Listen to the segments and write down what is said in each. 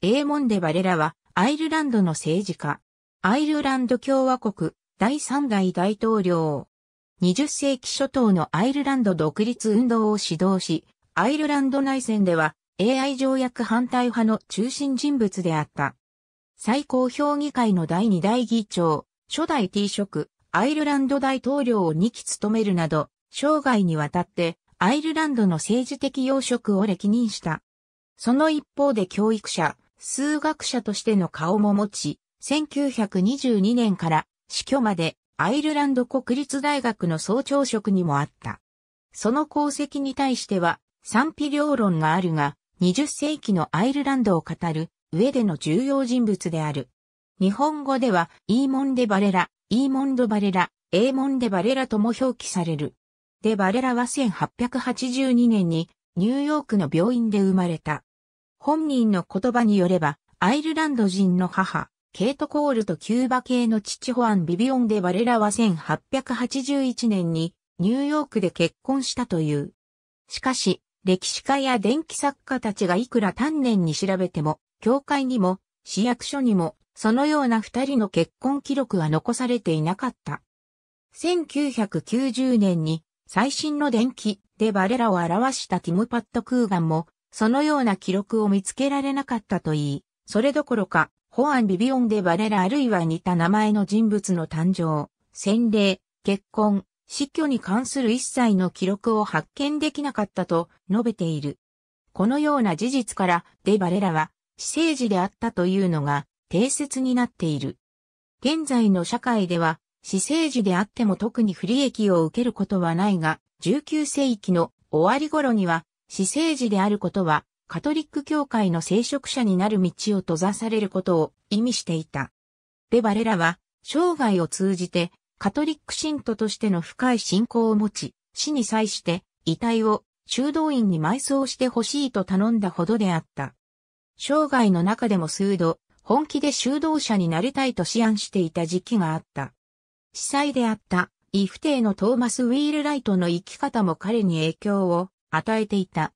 エーモンデ・バレラはアイルランドの政治家。アイルランド共和国第3代大統領。20世紀初頭のアイルランド独立運動を指導し、アイルランド内戦では AI 条約反対派の中心人物であった。最高評議会の第2代議長、初代 T 職、アイルランド大統領を2期務めるなど、生涯にわたってアイルランドの政治的要職を歴任した。その一方で教育者、数学者としての顔も持ち、1922年から死去までアイルランド国立大学の総長職にもあった。その功績に対しては賛否両論があるが、20世紀のアイルランドを語る上での重要人物である。日本語では、イーモン・デ・バレラ、イーモン・ド・バレラ、エーモン・デ・バレラとも表記される。デ・バレラは1882年にニューヨークの病院で生まれた。本人の言葉によれば、アイルランド人の母、ケイト・コールとキューバ系の父ホアン・ビビオンで我らは1881年にニューヨークで結婚したという。しかし、歴史家や電気作家たちがいくら丹念に調べても、教会にも、市役所にも、そのような二人の結婚記録は残されていなかった。1990年に最新の電気でバレラを表したティムパッド・クーガンもそのような記録を見つけられなかったといい、それどころか、ホアン・ビビオン・デ・バレラあるいは似た名前の人物の誕生、洗礼、結婚、死去に関する一切の記録を発見できなかったと述べている。このような事実からデ・バレラは私生児であったというのが定説になっている。現在の社会では私生児であっても特に不利益を受けることはないが、19世紀の終わり頃には死生児であることは、カトリック教会の聖職者になる道を閉ざされることを意味していた。で、我らは、生涯を通じて、カトリック信徒としての深い信仰を持ち、死に際して、遺体を修道院に埋葬してほしいと頼んだほどであった。生涯の中でも数度、本気で修道者になりたいと思案していた時期があった。司祭であった、イフテイのトーマス・ウィールライトの生き方も彼に影響を与えていた。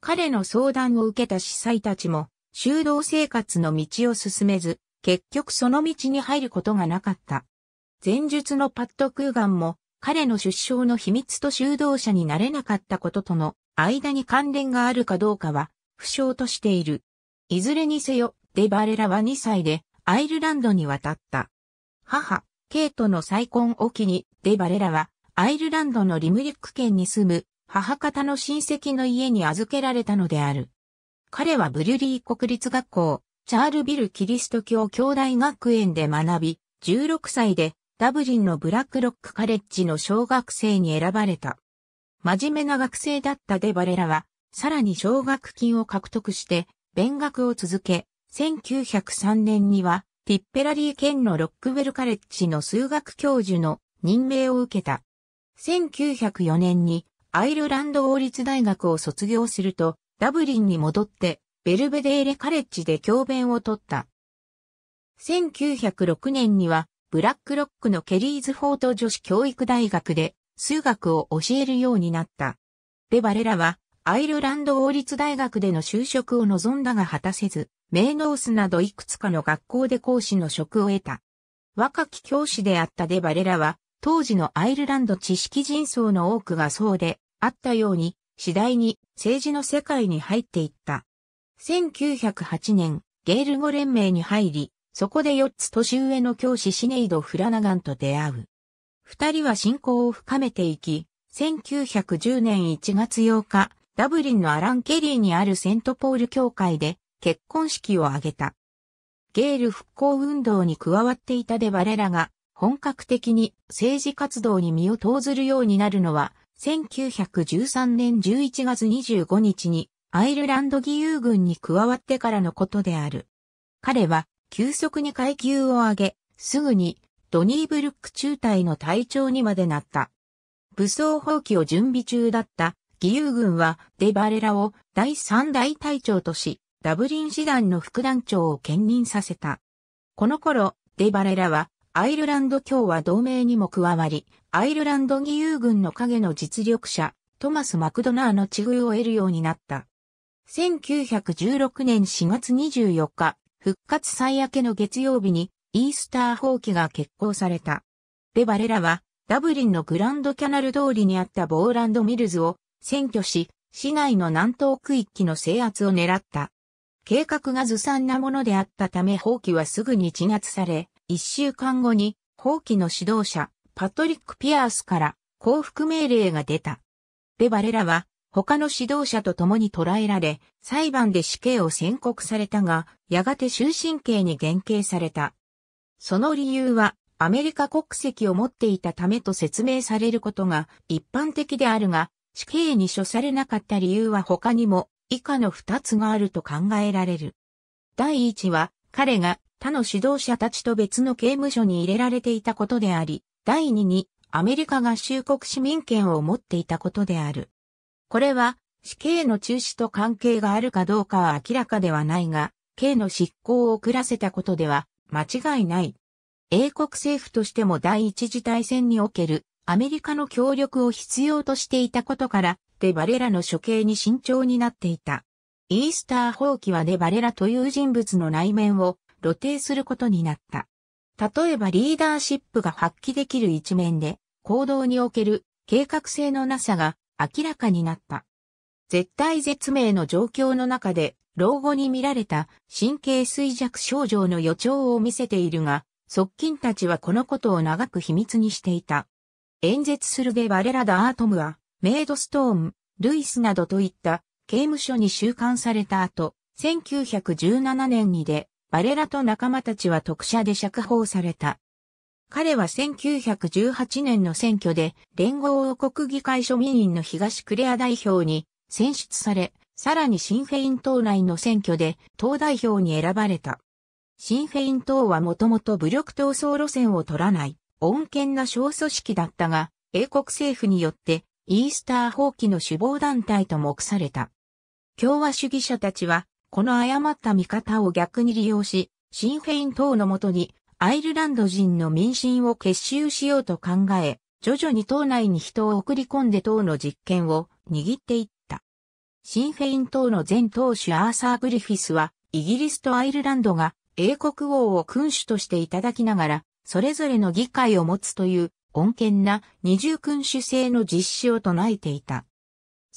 彼の相談を受けた司祭たちも、修道生活の道を進めず、結局その道に入ることがなかった。前述のパッド空眼も、彼の出生の秘密と修道者になれなかったこととの間に関連があるかどうかは、不詳としている。いずれにせよ、デバレラは2歳で、アイルランドに渡った。母、ケイトの再婚を機に、デバレラは、アイルランドのリムリック県に住む母方の親戚の家に預けられたのである。彼はブリュリー国立学校、チャールビル・キリスト教兄弟学園で学び、16歳でダブリンのブラックロックカレッジの小学生に選ばれた。真面目な学生だったデバレラは、さらに奨学金を獲得して、勉学を続け、1903年には、ティッペラリー県のロックウェルカレッジの数学教授の任命を受けた。1904年にアイルランド王立大学を卒業すると、ダブリンに戻って、ベルベデーレカレッジで教鞭を取った。1906年には、ブラックロックのケリーズフォート女子教育大学で、数学を教えるようになった。デ・バレラは、アイルランド王立大学での就職を望んだが果たせず、メイノースなどいくつかの学校で講師の職を得た。若き教師であったデバレラは、当時のアイルランド知識人層の多くがそうであったように、次第に政治の世界に入っていった。1908年、ゲール語連盟に入り、そこで4つ年上の教師シネイド・フラナガンと出会う。二人は信仰を深めていき、1910年1月8日、ダブリンのアラン・ケリーにあるセントポール教会で結婚式を挙げた。ゲール復興運動に加わっていたデバレラが本格的に政治活動に身を投ずるようになるのは、1913年11月25日にアイルランド義勇軍に加わってからのことである。彼は急速に階級を上げ、すぐにドニーブルック中隊の隊長にまでなった。武装放棄を準備中だった義勇軍はデバレラを第三大隊長とし、ダブリン師団の副団長を兼任させた。この頃、デバレラはアイルランド共和同盟にも加わり、アイルランド義勇軍の影の実力者、トマス・マクドナーの地遇を得るようになった。1916年4月24日、復活最明けの月曜日に、イースター放棄が決行された。で、バレラは、ダブリンのグランドキャナル通りにあったボーランドミルズを占拠し、市内の南東区域の制圧を狙った。計画がずさんなものであったため放棄はすぐに鎮圧され、一週間後に、法規の指導者、パトリック・ピアースから降伏命令が出た。で我らは、他の指導者と共に捕らえられ、裁判で死刑を宣告されたが、やがて終身刑に減刑された。その理由は、アメリカ国籍を持っていたためと説明されることが一般的であるが、死刑に処されなかった理由は他にも以下の二つがあると考えられる。第一は、彼が他の指導者たちと別の刑務所に入れられていたことであり、第二にアメリカ合衆国市民権を持っていたことである。これは死刑の中止と関係があるかどうかは明らかではないが、刑の執行を遅らせたことでは間違いない。英国政府としても第一次大戦におけるアメリカの協力を必要としていたことから、デバレラの処刑に慎重になっていた。イースター放棄はデバレラという人物の内面を露呈することになった。例えばリーダーシップが発揮できる一面で、行動における計画性のなさが明らかになった。絶対絶命の状況の中で、老後に見られた神経衰弱症状の予兆を見せているが、側近たちはこのことを長く秘密にしていた。演説するで我レラダ・アートムは、メイドストーン、ルイスなどといった刑務所に収監された後、1917年にでバレラと仲間たちは特赦で釈放された。彼は1918年の選挙で連合王国議会庶民院の東クレア代表に選出され、さらにシンフェイン党内の選挙で党代表に選ばれた。シンフェイン党はもともと武力闘争路線を取らない、穏健な小組織だったが、英国政府によってイースター放棄の首謀団体と目された。共和主義者たちはこの誤った見方を逆に利用し、シンフェイン等のもとにアイルランド人の民心を結集しようと考え、徐々に党内に人を送り込んで党の実権を握っていった。シンフェイン党の前党首アーサー・グリフィスは、イギリスとアイルランドが英国王を君主としていただきながら、それぞれの議会を持つという、穏健な二重君主制の実施を唱えていた。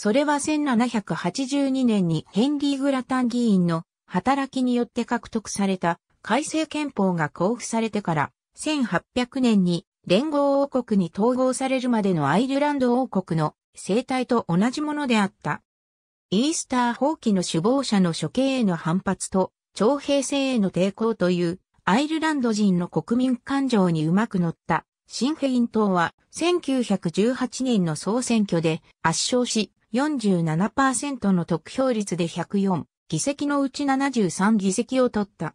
それは1782年にヘンリー・グラタン議員の働きによって獲得された改正憲法が交付されてから1800年に連合王国に統合されるまでのアイルランド王国の生態と同じものであった。イースター放棄の首謀者の処刑への反発と徴兵制への抵抗というアイルランド人の国民感情にうまく乗ったシンフェイン党は1918年の総選挙で圧勝し47%の得票率で104議席のうち73議席を取った。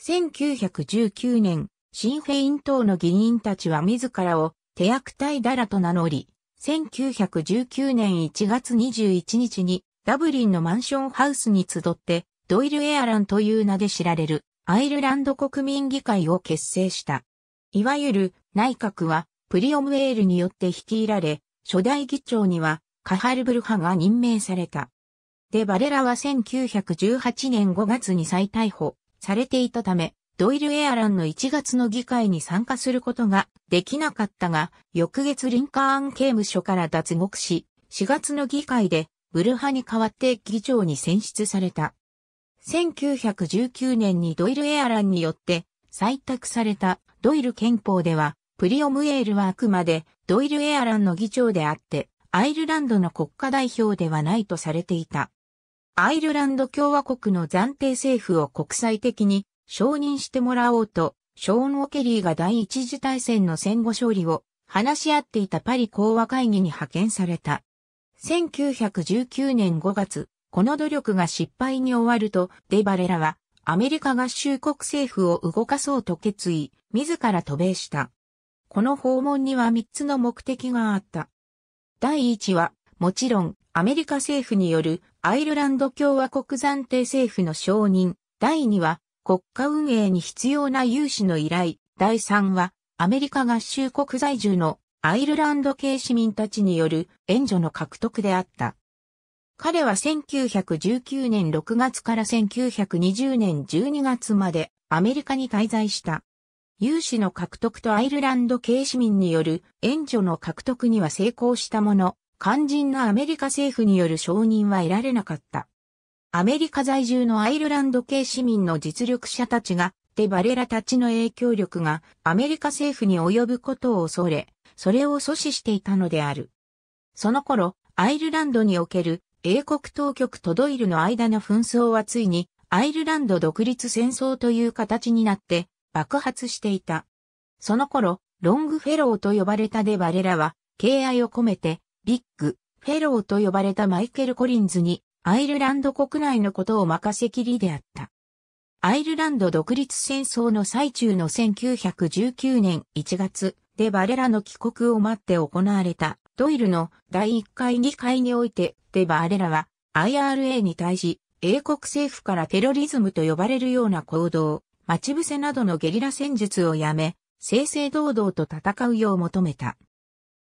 1919年、シンフェイン党の議員たちは自らを手役隊ダラと名乗り、1919年1月21日にダブリンのマンションハウスに集ってドイルエアランという名で知られるアイルランド国民議会を結成した。いわゆる内閣はプリオムエールによって率いられ、初代議長にはカハルブルハが任命された。で、バレラは1918年5月に再逮捕されていたため、ドイルエアランの1月の議会に参加することができなかったが、翌月リンカーン刑務所から脱獄し、4月の議会でブルハに代わって議長に選出された。1919年にドイルエアランによって採択されたドイル憲法では、プリオムエールはあくまでドイルエアランの議長であって、アイルランドの国家代表ではないとされていた。アイルランド共和国の暫定政府を国際的に承認してもらおうと、ショーン・オケリーが第一次大戦の戦後勝利を話し合っていたパリ講和会議に派遣された。1919年5月、この努力が失敗に終わると、デバレラはアメリカ合衆国政府を動かそうと決意、自ら渡米した。この訪問には3つの目的があった。第1は、もちろん、アメリカ政府によるアイルランド共和国暫定政府の承認。第2は、国家運営に必要な融資の依頼。第3は、アメリカ合衆国在住のアイルランド系市民たちによる援助の獲得であった。彼は1919年6月から1920年12月までアメリカに滞在した。有志の獲得とアイルランド系市民による援助の獲得には成功したもの、肝心なアメリカ政府による承認は得られなかった。アメリカ在住のアイルランド系市民の実力者たちが、デバレラたちの影響力がアメリカ政府に及ぶことを恐れ、それを阻止していたのである。その頃、アイルランドにおける英国当局とドイルの間の紛争はついにアイルランド独立戦争という形になって爆発していた。その頃、ロングフェローと呼ばれたデバレラは、敬愛を込めて、ビッグ、フェローと呼ばれたマイケル・コリンズに、アイルランド国内のことを任せきりであった。アイルランド独立戦争の最中の1919年1月、デバレラの帰国を待って行われた、ドイルの第1回議会において、デバレラは IRA に対し、英国政府からテロリズムと呼ばれるような行動、待ち伏せなどのゲリラ戦術をやめ、正々堂々と戦うよう求めた。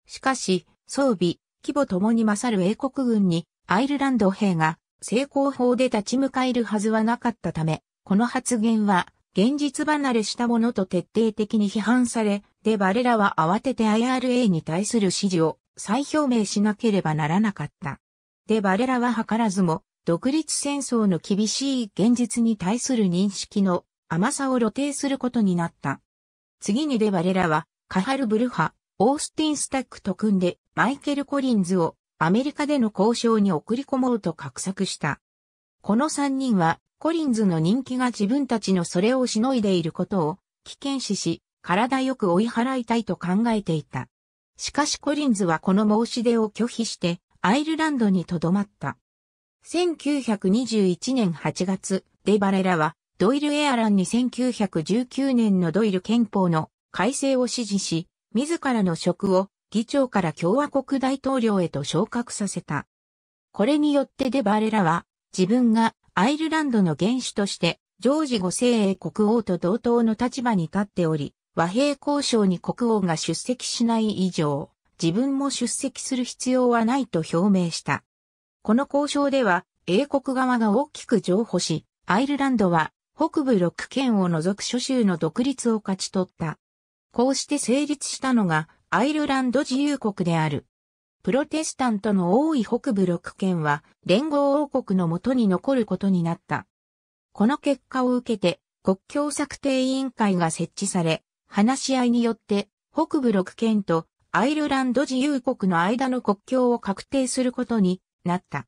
しかし、装備、規模ともに勝る英国軍にアイルランド兵が成功法で立ち向かえるはずはなかったため、この発言は現実離れしたものと徹底的に批判され、でバレラは慌てて IRA に対する支持を再表明しなければならなかった。でバレラは図らずも、独立戦争の厳しい現実に対する認識の甘さを露呈することになった。次にデバレラは、カハルブルハ、オースティン・スタックと組んで、マイケル・コリンズをアメリカでの交渉に送り込もうと画策した。この三人は、コリンズの人気が自分たちのそれをしのいでいることを危険視し、体よく追い払いたいと考えていた。しかしコリンズはこの申し出を拒否して、アイルランドに留まった。1921年8月、デバレラはドイル・エアランに1919年のドイル憲法の改正を指示し、自らの職を議長から共和国大統領へと昇格させた。これによってデバレラは自分がアイルランドの元首としてジョージ5世英国王と同等の立場に立っており、和平交渉に国王が出席しない以上、自分も出席する必要はないと表明した。この交渉では英国側が大きく譲歩し、アイルランドは北部六県を除く諸州の独立を勝ち取った。こうして成立したのがアイルランド自由国である。プロテスタントの多い北部六県は連合王国のもとに残ることになった。この結果を受けて国境策定委員会が設置され、話し合いによって北部六県とアイルランド自由国の間の国境を確定することになった。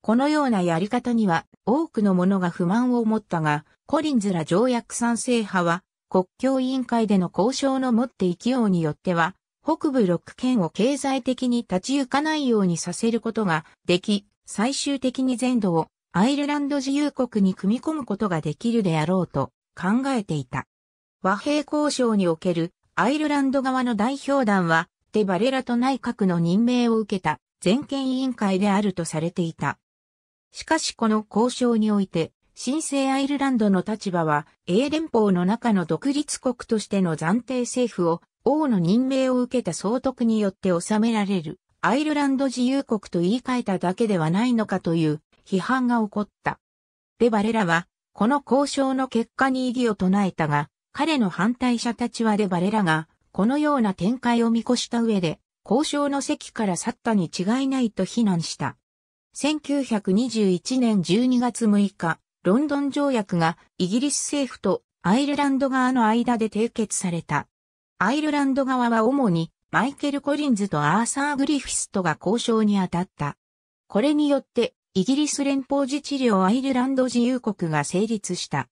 このようなやり方には多くの者が不満を持ったが、コリンズら条約賛成派は、国境委員会での交渉の持って行きようによっては、北部6県を経済的に立ち行かないようにさせることができ、最終的に全土をアイルランド自由国に組み込むことができるであろうと考えていた。和平交渉におけるアイルランド側の代表団は、デバレラと内閣の任命を受けた全権委員会であるとされていた。しかしこの交渉において、新生アイルランドの立場は、英連邦の中の独立国としての暫定政府を、王の任命を受けた総督によって収められる、アイルランド自由国と言い換えただけではないのかという批判が起こった。で、バレラは、この交渉の結果に異議を唱えたが、彼の反対者たちはで、バレラが、このような展開を見越した上で、交渉の席から去ったに違いないと非難した。1921年12月6日、ロンドン条約がイギリス政府とアイルランド側の間で締結された。アイルランド側は主にマイケル・コリンズとアーサー・グリフィストが交渉に当たった。これによってイギリス連邦自治領アイルランド自由国が成立した。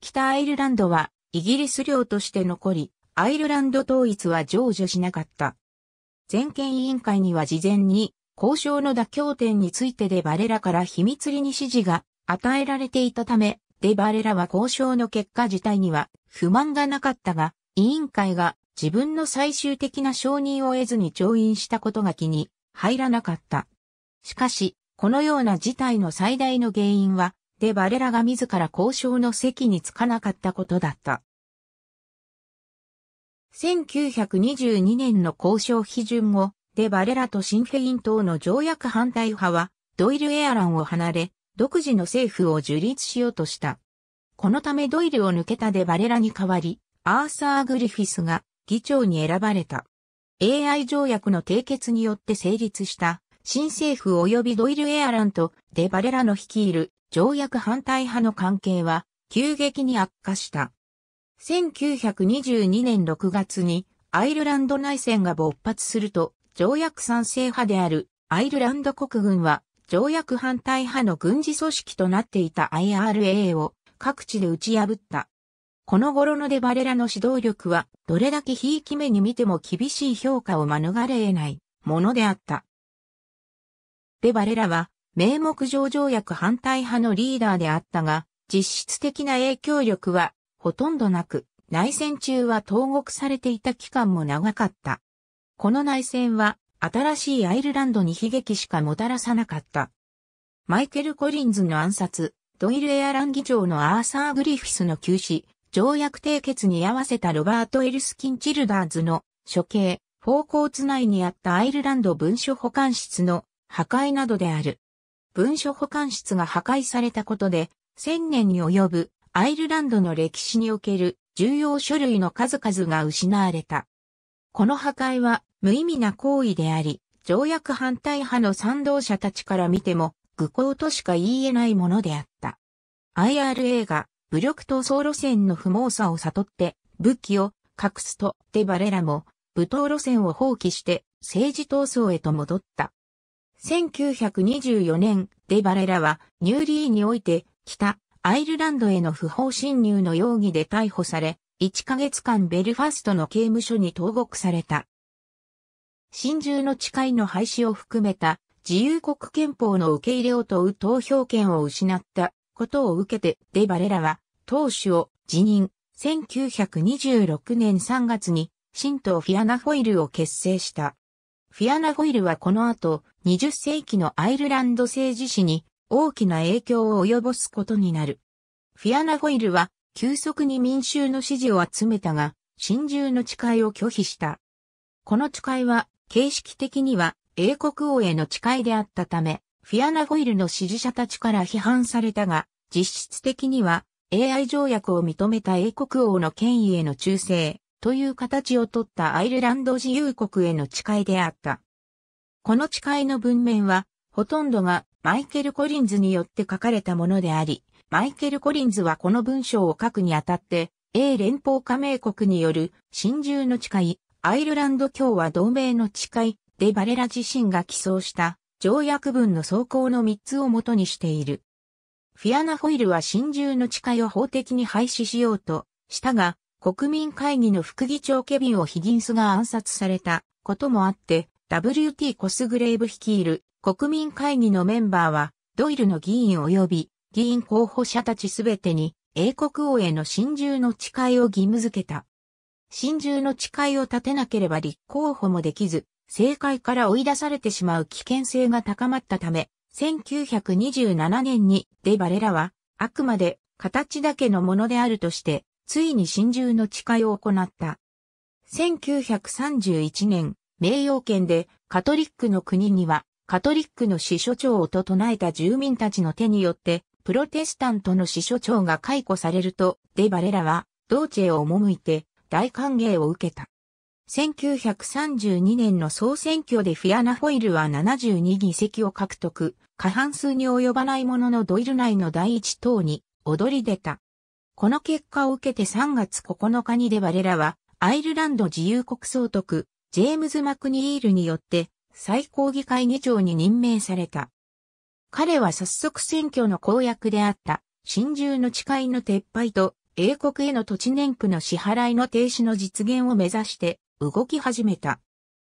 北アイルランドはイギリス領として残り、アイルランド統一は成就しなかった。全権委員会には事前に交渉の妥協点についてでバレラから秘密裏に指示が与えられていたため、デバレラは交渉の結果自体には不満がなかったが、委員会が自分の最終的な承認を得ずに調印したことが気に入らなかった。しかし、このような事態の最大の原因は、デバレラが自ら交渉の席につかなかったことだった。1922年の交渉批准後、デバレラとシンフェイン等の条約反対派は、ドイル・エアランを離れ、独自の政府を樹立しようとした。このためドイルを抜けたデバレラに代わり、アーサー・グリフィスが議長に選ばれた。AI 条約の締結によって成立した新政府及びドイル・エアランとデバレラの率いる条約反対派の関係は急激に悪化した。1922年6月にアイルランド内戦が勃発すると条約賛成派であるアイルランド国軍は条約反対派の軍事組織となっていた IRA を各地で打ち破った。この頃のデバレラの指導力は、どれだけひいき目に見ても厳しい評価を免れ得ないものであった。デバレラは、名目上条約反対派のリーダーであったが、実質的な影響力はほとんどなく、内戦中は投獄されていた期間も長かった。この内戦は新しいアイルランドに悲劇しかもたらさなかった。マイケル・コリンズの暗殺、ドイルエアラン議長のアーサー・グリフィスの急死、条約締結に合わせたロバート・エルスキン・チルダーズの処刑、フォーコーツ内にあったアイルランド文書保管室の破壊などである。文書保管室が破壊されたことで、千年に及ぶアイルランドの歴史における重要書類の数々が失われた。この破壊は無意味な行為であり、条約反対派の賛同者たちから見ても、愚行としか言えないものであった。IRA が武力闘争路線の不毛さを悟って武器を隠すとデバレラも武闘路線を放棄して政治闘争へと戻った。1924年、デバレラはニューリーにおいて北アイルランドへの不法侵入の容疑で逮捕され、1ヶ月間ベルファストの刑務所に投獄された。真珠の誓いの廃止を含めた自由国憲法の受け入れを問う投票権を失ったことを受けてデバレラは党首を辞任。1926年3月に新党フィアナフォイルを結成した。フィアナフォイルはこの後20世紀のアイルランド政治史に大きな影響を及ぼすことになる。フィアナフォイルは急速に民衆の支持を集めたが、真珠の誓いを拒否した。この誓いは形式的には英国王への誓いであったため、フィアナ・ホイルの支持者たちから批判されたが、実質的には AI 条約を認めた英国王の権威への忠誠という形をとったアイルランド自由国への誓いであった。この誓いの文面は、ほとんどがマイケル・コリンズによって書かれたものであり、マイケル・コリンズはこの文章を書くにあたって、英連邦加盟国による真珠の誓い、アイルランド共和同盟の誓いでバレラ自身が起草した条約文の草稿の3つを元にしている。フィアナ・ホイルは真珠の誓いを法的に廃止しようとしたが、国民会議の副議長ケビン・オ・ヒギンスが暗殺されたこともあって、WT コスグレーブ率いる国民会議のメンバーは、ドイルの議員及び議員候補者たちすべてに英国王への真珠の誓いを義務付けた。心中の誓いを立てなければ立候補もできず、政界から追い出されてしまう危険性が高まったため、1927年にデバレラは、あくまで形だけのものであるとして、ついに心中の誓いを行った。1931年、名誉権でカトリックの国には、カトリックの司書長と唱えた住民たちの手によって、プロテスタントの司書長が解雇されると、デバレラは、道チェを赴いて、大歓迎を受けた。1932年の総選挙でフィアナ・ホイイルは72議席を獲得、過半数に及ばないもののドイル内の第一党に躍り出た。この結果を受けて3月9日にデバレラはアイルランド自由国総督ジェームズ・マクニールによって最高議会議長に任命された。彼は早速選挙の公約であった、真珠の誓いの撤廃と英国への土地年貢の支払いの停止の実現を目指して動き始めた。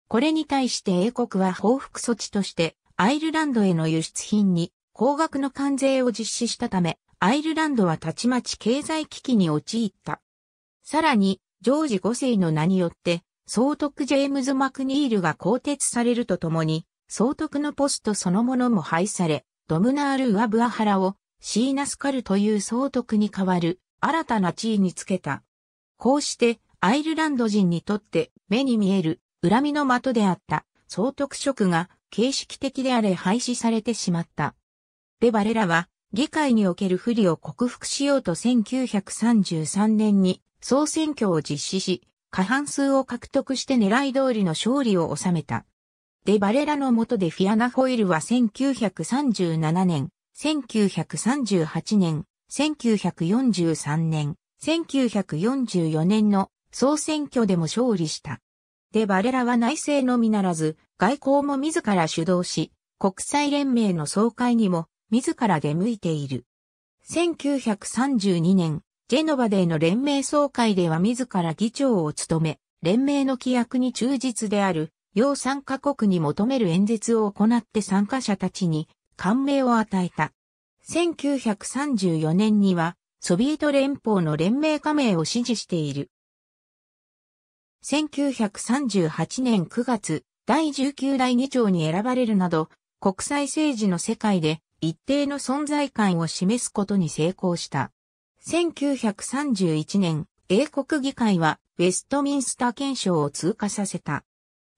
これに対して英国は報復措置としてアイルランドへの輸出品に高額の関税を実施したため、アイルランドはたちまち経済危機に陥った。さらに、ジョージ5世の名によって、総督ジェームズ・マクニールが更迭されるとともに、総督のポストそのものも廃され、ドムナール・ウアブアハラをシーナスカルという総督に代わる新たな地位につけた。こうしてアイルランド人にとって目に見える恨みの的であった総督職が形式的であれ廃止されてしまった。でバレラは議会における不利を克服しようと1933年に総選挙を実施し、過半数を獲得して狙い通りの勝利を収めた。でバレラの下でフィアナ・ホイルは1937年、1938年、1943年、1944年の総選挙でも勝利した。でバレラは内政のみならず、外交も自ら主導し、国際連盟の総会にも自ら出向いている。1932年、ジェノバでの連盟総会では自ら議長を務め、連盟の規約に忠実である、要参加国に求める演説を行って参加者たちに感銘を与えた。1934年にはソビエト連邦の連盟加盟を支持している。1938年9月、第19代議長に選ばれるなど、国際政治の世界で一定の存在感を示すことに成功した。1931年、英国議会はウェストミンスター憲章を通過させた。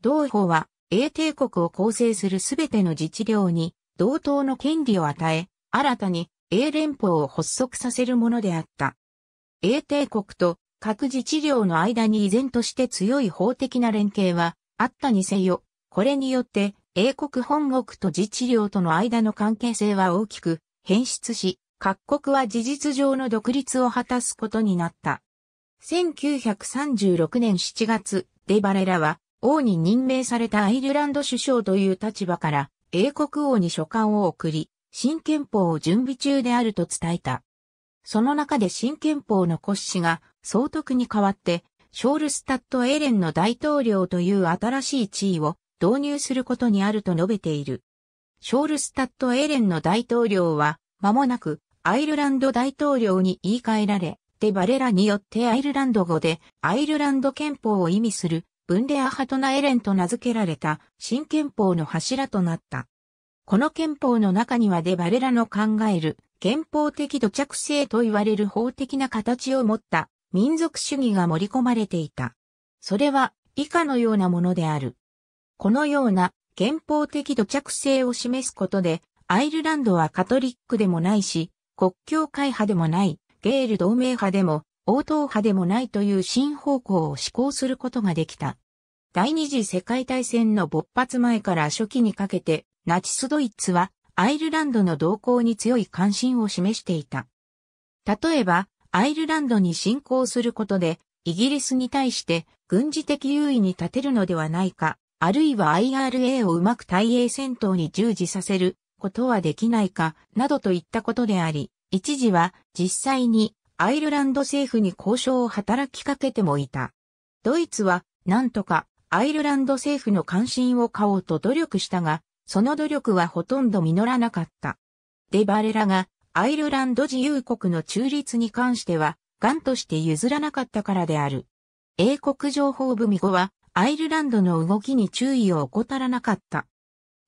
同法は英帝国を構成するすべての自治領に同等の権利を与え、新たに英連邦を発足させるものであった。英帝国と各自治領の間に依然として強い法的な連携はあったにせよ、これによって英国本国と自治領との間の関係性は大きく変質し、各国は事実上の独立を果たすことになった。1936年7月、デバレラは王に任命されたアイルランド首相という立場から英国王に書簡を送り、新憲法を準備中であると伝えた。その中で新憲法の骨子が総督に代わって、ショールスタッド・エレンの大統領という新しい地位を導入することにあると述べている。ショールスタッド・エレンの大統領は、間もなくアイルランド大統領に言い換えられ、デバレラによってアイルランド語でアイルランド憲法を意味するブンデアハトナエレンと名付けられた新憲法の柱となった。この憲法の中にはデバレラの考える憲法的土着性と言われる法的な形を持った民族主義が盛り込まれていた。それは以下のようなものである。このような憲法的土着性を示すことで、アイルランドはカトリックでもないし、国教会派でもない、ゲール同盟派でも、応答派でもないという新方向を施行することができた。第二次世界大戦の勃発前から初期にかけて、ナチスドイツはアイルランドの動向に強い関心を示していた。例えば、アイルランドに侵攻することで、イギリスに対して軍事的優位に立てるのではないか、あるいは IRA をうまく対英戦闘に従事させることはできないか、などといったことであり、一時は実際にアイルランド政府に交渉を働きかけてもいた。ドイツは、なんとかアイルランド政府の関心を買おうと努力したが、その努力はほとんど実らなかった。デバレラがアイルランド自由国の中立に関しては、頑として譲らなかったからである。英国情報部ミゴは、アイルランドの動きに注意を怠らなかった。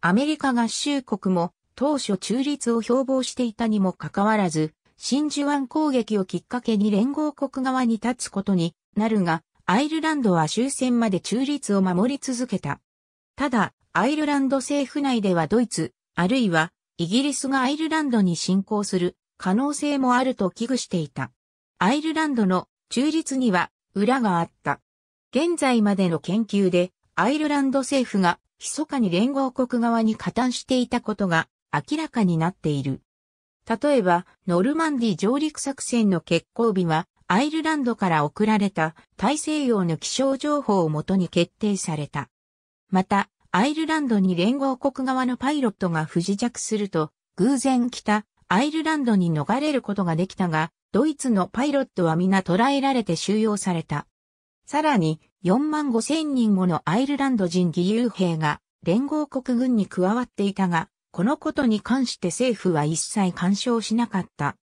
アメリカ合衆国も当初中立を標榜していたにもかかわらず、真珠湾攻撃をきっかけに連合国側に立つことになるが、アイルランドは終戦まで中立を守り続けた。ただ、アイルランド政府内ではドイツ、あるいはイギリスがアイルランドに侵攻する可能性もあると危惧していた。アイルランドの中立には裏があった。現在までの研究でアイルランド政府が密かに連合国側に加担していたことが明らかになっている。例えば、ノルマンディ上陸作戦の決行日は、アイルランドから送られた大西洋の気象情報をもとに決定された。また、アイルランドに連合国側のパイロットが不時着すると、偶然北、アイルランドに逃れることができたが、ドイツのパイロットは皆捕らえられて収容された。さらに、4万5千人ものアイルランド人義勇兵が連合国軍に加わっていたが、このことに関して政府は一切干渉しなかった。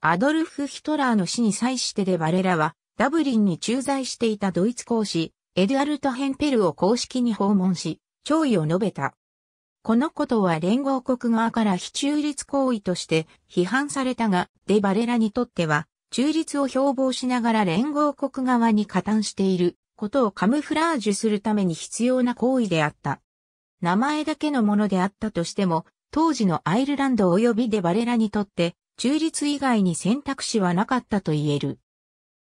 アドルフ・ヒトラーの死に際してで我らは、ダブリンに駐在していたドイツ公使、エドゥアルト・ヘンペルを公式に訪問し、弔意を述べた。このことは連合国側から非中立行為として批判されたが、デバレラにとっては、中立を標榜しながら連合国側に加担していることをカムフラージュするために必要な行為であった。名前だけのものであったとしても、当時のアイルランド及びデバレラにとって、中立以外に選択肢はなかったと言える。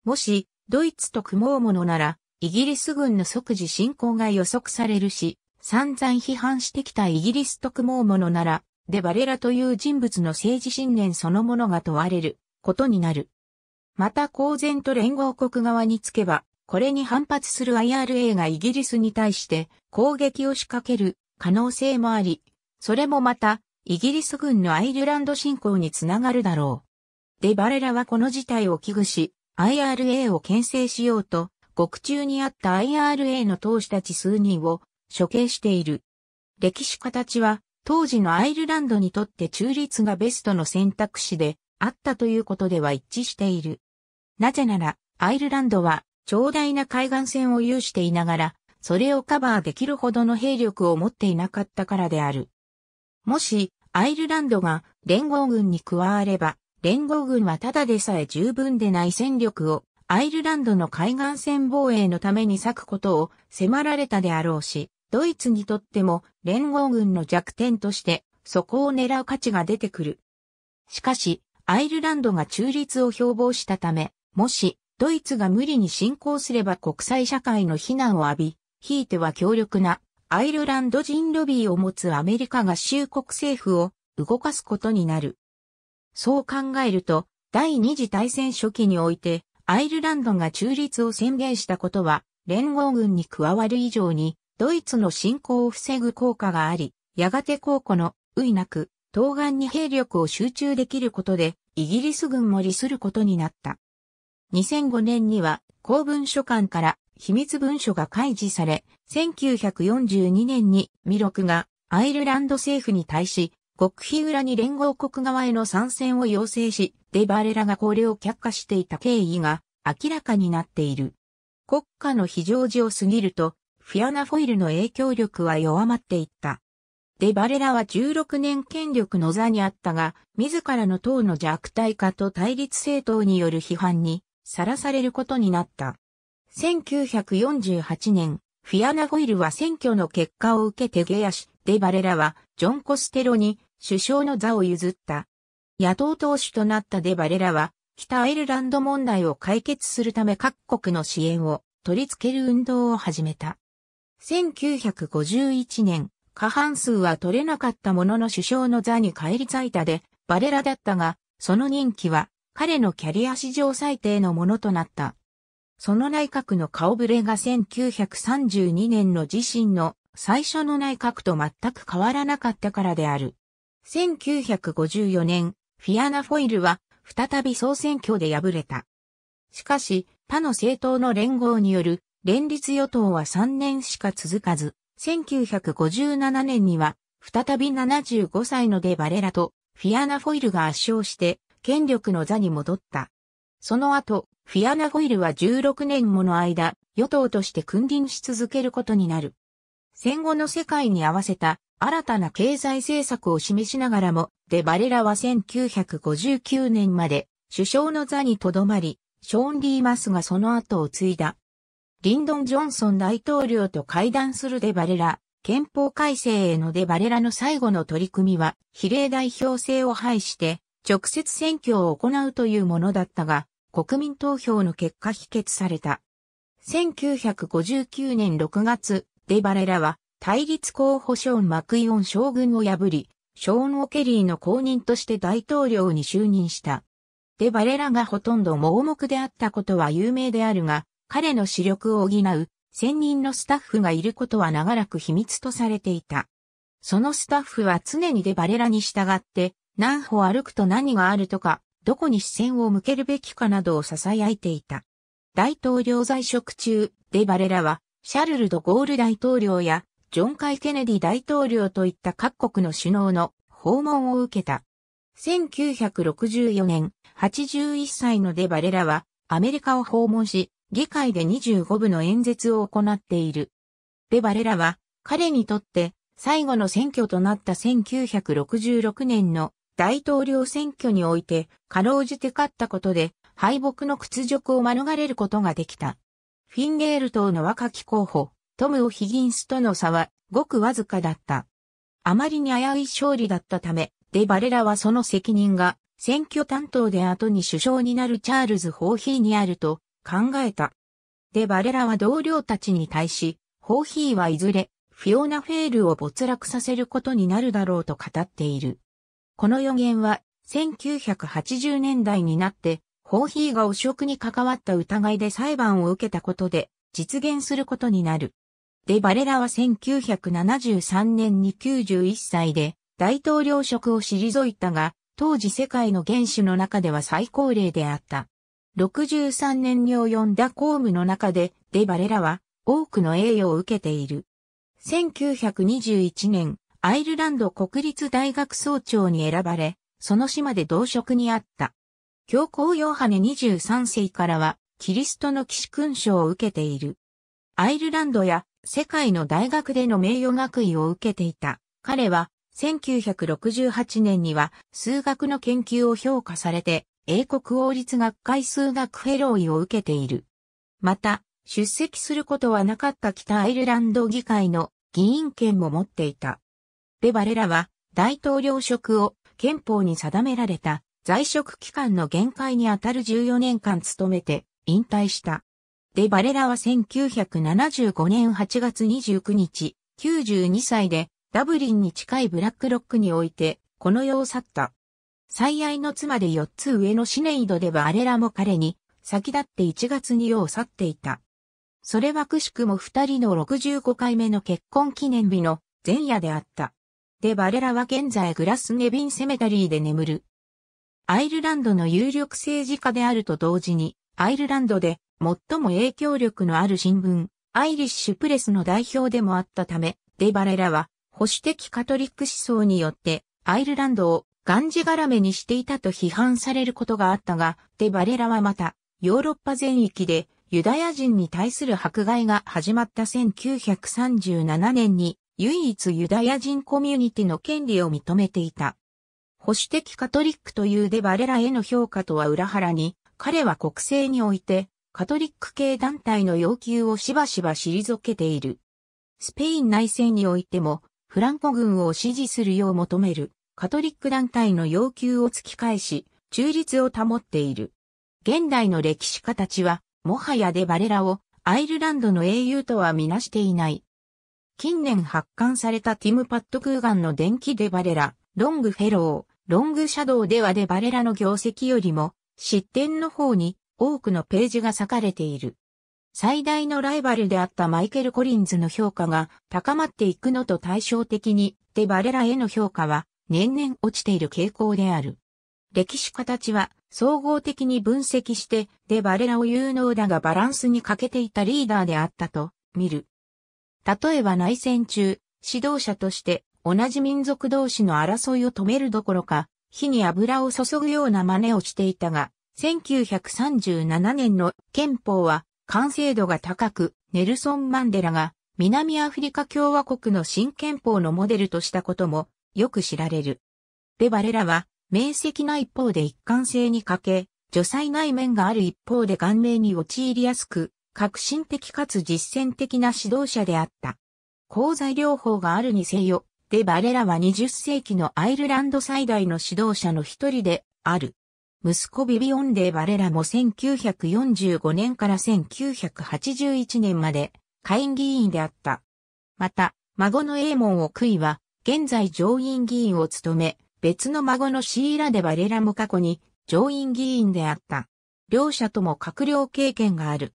もし、ドイツと組もうものなら、イギリス軍の即時侵攻が予測されるし、散々批判してきたイギリス特盲ものなら、デバレラという人物の政治信念そのものが問われることになる。また公然と連合国側につけば、これに反発する IRA がイギリスに対して攻撃を仕掛ける可能性もあり、それもまたイギリス軍のアイルランド侵攻につながるだろう。デバレラはこの事態を危惧し、IRA を牽制しようと獄中にあった IRA の投資たち数人を処刑している。歴史家たちは当時のアイルランドにとって中立がベストの選択肢であったということでは一致している。なぜならアイルランドは長大な海岸線を有していながらそれをカバーできるほどの兵力を持っていなかったからである。もしアイルランドが連合軍に加われば連合軍はただでさえ十分でない戦力をアイルランドの海岸線防衛のために割くことを迫られたであろうし、ドイツにとっても連合軍の弱点としてそこを狙う価値が出てくる。しかし、アイルランドが中立を標榜したため、もしドイツが無理に侵攻すれば国際社会の非難を浴び、ひいては強力なアイルランド人ロビーを持つアメリカが州国政府を動かすことになる。そう考えると、第二次大戦初期において、アイルランドが中立を宣言したことは、連合軍に加わる以上に、ドイツの侵攻を防ぐ効果があり、やがて公庫の、ういなく、東岸に兵力を集中できることで、イギリス軍も利することになった。2005年には、公文書館から秘密文書が開示され、1942年にミロクがアイルランド政府に対し、極秘裏に連合国側への参戦を要請し、デバレラがこれを却下していた経緯が明らかになっている。国家の非常時を過ぎると、フィアナフォイルの影響力は弱まっていった。デバレラは16年権力の座にあったが、自らの党の弱体化と対立政党による批判にさらされることになった。1948年、フィアナフォイルは選挙の結果を受けて下野し、デバレラはジョン・コステロに首相の座を譲った。野党党首となったデバレラは、北アイルランド問題を解決するため各国の支援を取り付ける運動を始めた。1951年、過半数は取れなかったものの首相の座に返り咲いたで、バレラだったが、その任期は彼のキャリア史上最低のものとなった。その内閣の顔ぶれが1932年の自身の最初の内閣と全く変わらなかったからである。1954年、フィアナ・フォイルは再び総選挙で敗れた。しかし、他の政党の連合による連立与党は3年しか続かず、1957年には再び75歳のデバレラとフィアナ・フォイルが圧勝して権力の座に戻った。その後、フィアナ・フォイルは16年もの間、与党として君臨し続けることになる。戦後の世界に合わせた新たな経済政策を示しながらも、デバレラは1959年まで首相の座にとどまり、ショーン・リーマスがその後を継いだ。リンドン・ジョンソン大統領と会談するデバレラ、憲法改正へのデバレラの最後の取り組みは、比例代表制を廃して、直接選挙を行うというものだったが、国民投票の結果否決された。1959年6月、デバレラは対立候補ショーン・マクイオン将軍を破り、ショーン・オケリーの後任として大統領に就任した。でバレラがほとんど盲目であったことは有名であるが、彼の視力を補う専任のスタッフがいることは長らく秘密とされていた。そのスタッフは常にデバレラに従って、何歩歩くと何があるとか、どこに視線を向けるべきかなどを囁いていた。大統領在職中、デバレラは、シャルル・ド・ゴール大統領や、ジョン・カイ・ケネディ大統領といった各国の首脳の訪問を受けた。1964年、81歳のデバレラはアメリカを訪問し、議会で25部の演説を行っている。デバレラは彼にとって最後の選挙となった1966年の大統領選挙において、かろうじて勝ったことで、敗北の屈辱を免れることができた。フィンゲール党の若き候補、トム・オヒギンスとの差はごくわずかだった。あまりに危うい勝利だったため、デバレラはその責任が選挙担当で後に首相になるチャールズ・ホーヒーにあると考えた。デバレラは同僚たちに対し、ホーヒーはいずれフィオナ・フェールを没落させることになるだろうと語っている。この予言は1980年代になって、ホーヒーが汚職に関わった疑いで裁判を受けたことで実現することになる。デバレラは1973年に91歳で大統領職を退いたが、当時世界の元首の中では最高齢であった。63年に及んだ公務の中でデバレラは多くの栄誉を受けている。1921年、アイルランド国立大学総長に選ばれ、その島で同職にあった。教皇ヨハネ23世からは、キリストの騎士勲章を受けている。アイルランドや世界の大学での名誉学位を受けていた。彼は、1968年には数学の研究を評価されて、英国王立学会数学フェローイを受けている。また、出席することはなかった北アイルランド議会の議員権も持っていた。で、我らは大統領職を憲法に定められた在職期間の限界にあたる14年間務めて引退した。デバレラは1975年8月29日、92歳でダブリンに近いブラックロックにおいて、この世を去った。最愛の妻で4つ上のシネイドでバレラも彼に、先立って1月に世を去っていた。それはくしくも2人の65回目の結婚記念日の前夜であった。でバレラは現在グラスネビンセメタリーで眠る。アイルランドの有力政治家であると同時に、アイルランドで最も影響力のある新聞、アイリッシュプレスの代表でもあったため、デバレラは保守的カトリック思想によってアイルランドをがんじがらめにしていたと批判されることがあったが、デバレラはまたヨーロッパ全域でユダヤ人に対する迫害が始まった1937年に唯一ユダヤ人コミュニティの権利を認めていた。保守的カトリックというデバレラへの評価とは裏腹に、彼は国政においてカトリック系団体の要求をしばしば退けている。スペイン内戦においても、フランコ軍を支持するよう求める、カトリック団体の要求を突き返し、中立を保っている。現代の歴史家たちは、もはやデバレラをアイルランドの英雄とはみなしていない。近年発刊されたティム・パット・クーガンの電気デバレラ、ロングフェロー、ロングシャドウではデバレラの業績よりも、失点の方に多くのページが割かれている。最大のライバルであったマイケル・コリンズの評価が高まっていくのと対照的に、デバレラへの評価は年々落ちている傾向である。歴史家たちは総合的に分析してデバレラを有能だがバランスに欠けていたリーダーであったと見る。例えば内戦中、指導者として同じ民族同士の争いを止めるどころか、火に油を注ぐような真似をしていたが、1937年の憲法は完成度が高く、ネルソン・マンデラが南アフリカ共和国の新憲法のモデルとしたこともよく知られる。で、バレラは、明晰な一方で一貫性に欠け、除災内面がある一方で顔面に陥りやすく、革新的かつ実践的な指導者であった。鉱材療法があるにせよ、で、バレラは20世紀のアイルランド最大の指導者の一人である。息子ビビオンデ・バレラも1945年から1981年まで下院議員であった。また、孫のエーモンをクイは、現在上院議員を務め、別の孫のシーラ・デ・バレラも過去に上院議員であった。両者とも閣僚経験がある。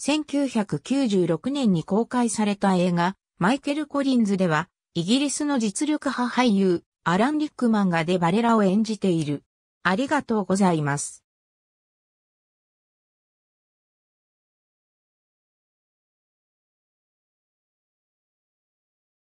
1996年に公開された映画、マイケル・コリンズでは、イギリスの実力派俳優、アラン・リックマンがデ・バレラを演じている。ありがとうございます。